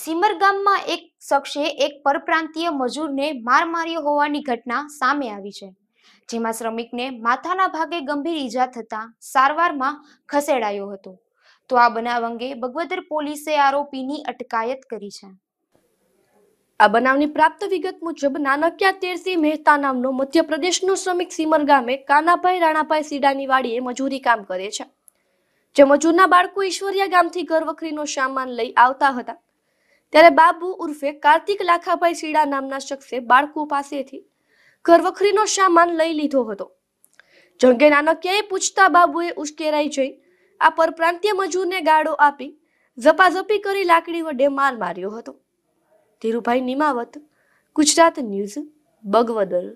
simmer ગામમાં એક શખ્સે એક પરપ્રાંતીય મજૂરને માર માર્યો હોવાની ઘટના સામે આવી છે જેમાં શ્રમિકને માથાના ભાગે ગંભીર ઈજા થતા સારવારમાં ખસેડાયો હતો તો આ બનાવ અંગે ભગવદર પોલીસે આરોપીની અટકાયત કરી છે આ બનાવની પ્રાપ્ત વિગત મુજબ નાનકિયા તેરસી મહેતા નામનો મધ્યપ્રદેશનો શ્રમિક સિમર ગામે કાનાભાઈ રાણાભાઈ સીડાની વાડીએ મજૂરી કામ કરે છે જે મજૂરના બાળકો ઈશ્વરિયા ગામથી ઘર વખરીનો સામાન લઈ આવતા હતા ત્યારે બાબુ ઉર્ફે કાર્તિક લાખાભાઈ શીડા નામના શખ્સે બાળકો પાસેથી ઘરવખરીનો સામાન લઈ લીધો હતો જંગે નાનકીયાએ પૂછતા બાબુએ ઉશ્કેરાઈ જઈ આ પરપ્રાંતીય મજૂરને ગાળો આપી ઝપાઝપી કરી લાકડી વડે માર માર્યો હતો ધીરુભાઈ નિમાવત ગુજરાત ન્યૂઝ બગવદર